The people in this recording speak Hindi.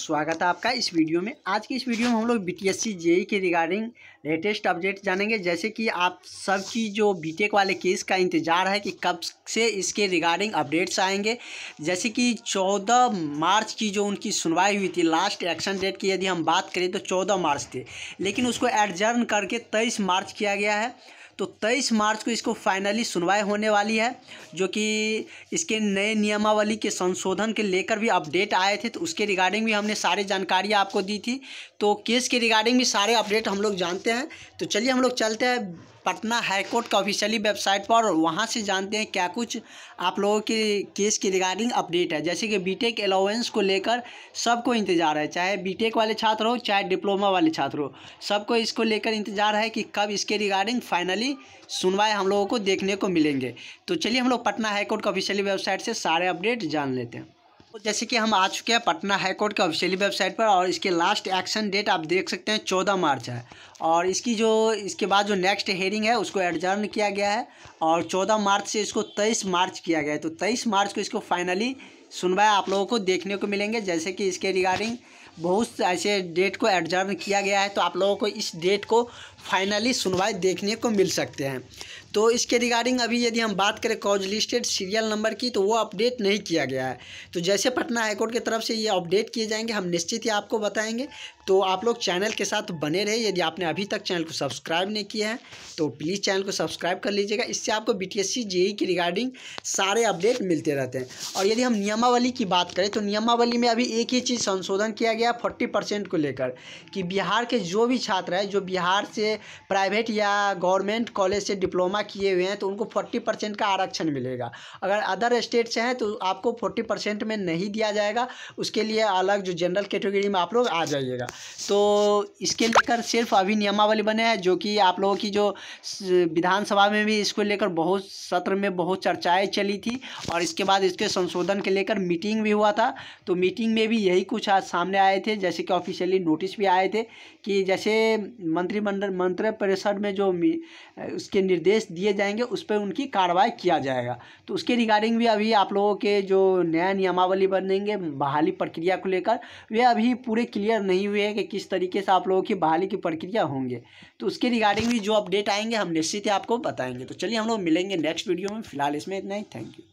स्वागत है आपका इस वीडियो में आज की इस वीडियो में हम लोग बी टी जेई के रिगार्डिंग लेटेस्ट अपडेट जानेंगे जैसे कि आप सब की जो बीटेक e वाले केस का इंतज़ार है कि कब से इसके रिगार्डिंग अपडेट्स आएंगे जैसे कि 14 मार्च की जो उनकी सुनवाई हुई थी लास्ट एक्शन डेट की यदि हम बात करें तो 14 मार्च थे लेकिन उसको एडजर्न करके तेईस मार्च किया गया है तो 23 मार्च को इसको फाइनली सुनवाई होने वाली है जो कि इसके नए नियमावली के संशोधन के लेकर भी अपडेट आए थे तो उसके रिगार्डिंग भी हम हमने सारी जानकारी आपको दी थी तो केस के रिगार्डिंग भी सारे अपडेट हम लोग जानते हैं तो चलिए हम लोग चलते हैं पटना हाईकोर्ट का ऑफिशियली वेबसाइट पर और वहाँ से जानते हैं क्या कुछ आप लोगों के केस के रिगार्डिंग अपडेट है जैसे कि बीटेक अलाउंस को लेकर सबको इंतजार है चाहे बीटेक वाले छात्र हो चाहे डिप्लोमा वाले छात्र हो सबको इसको लेकर इंतजार है कि कब इसके रिगार्डिंग फाइनली सुनवाई हम लोगों को देखने को मिलेंगे तो चलिए हम लोग पटना हाईकोर्ट का ऑफिशियली वेबसाइट से सारे अपडेट जान लेते हैं तो जैसे कि हम आ चुके हैं पटना हाईकोर्ट के ऑफिशियली वेबसाइट पर और इसके लास्ट एक्शन डेट आप देख सकते हैं चौदह मार्च है और इसकी जो इसके बाद जो नेक्स्ट हेयरिंग है उसको एडजर्न किया गया है और चौदह मार्च से इसको तेईस मार्च किया गया है तो तेईस मार्च को इसको फाइनली सुनवाई आप लोगों को देखने को मिलेंगे जैसे कि इसके रिगार्डिंग बहुत से ऐसे डेट को एडजर्न किया गया है तो आप लोगों को इस डेट को फाइनली सुनवाई देखने को मिल सकते हैं तो इसके रिगार्डिंग अभी यदि हम बात करें कॉज लिस्टेड सीरियल नंबर की तो वो अपडेट नहीं किया गया है तो जैसे पटना हाईकोर्ट की तरफ से ये अपडेट किए जाएंगे हम निश्चित ही आपको बताएंगे तो आप लोग चैनल के साथ बने रहे यदि आपने अभी तक चैनल को सब्सक्राइब नहीं किया है तो प्लीज़ चैनल को सब्सक्राइब कर लीजिएगा इससे आपको बी टी एस की रिगार्डिंग सारे अपडेट मिलते रहते हैं और यदि हम नियमावली की बात करें तो नियमावली में अभी एक ही चीज़ संशोधन किया गया गया फोर्टी परसेंट को लेकर कि बिहार के जो भी छात्र है जो बिहार से प्राइवेट या गवर्नमेंट कॉलेज से डिप्लोमा किए हुए हैं तो उनको फोर्टी परसेंट का आरक्षण मिलेगा अगर अदर स्टेट से हैं तो आपको फोर्टी परसेंट में नहीं दिया जाएगा उसके लिए अलग जो जनरल कैटेगरी में आप लोग आ जाइएगा तो इसके लेकर सिर्फ अभी नियमावली बने हैं जो कि आप लोगों की जो विधानसभा में भी इसको लेकर बहुत सत्र में बहुत चर्चाएँ चली थी और इसके बाद इसके संशोधन के लेकर मीटिंग भी हुआ था तो मीटिंग में भी यही कुछ आज सामने आया आए थे जैसे कि ऑफिशियली नोटिस भी आए थे कि जैसे मंत्रिमंडल मंत्र परिषद में जो उसके निर्देश दिए जाएंगे उस पर उनकी कार्रवाई किया जाएगा तो उसके रिगार्डिंग भी अभी आप लोगों के जो नया नियमावली बनेंगे बहाली प्रक्रिया को लेकर वे अभी पूरे क्लियर नहीं हुए हैं कि किस तरीके से आप लोगों की बहाली की प्रक्रिया होंगे तो उसके रिगार्डिंग भी जो अपडेट आएंगे हम निश्चित ही आपको बताएंगे तो चलिए हम लोग मिलेंगे नेक्स्ट वीडियो में फिलहाल इसमें इतना ही थैंक यू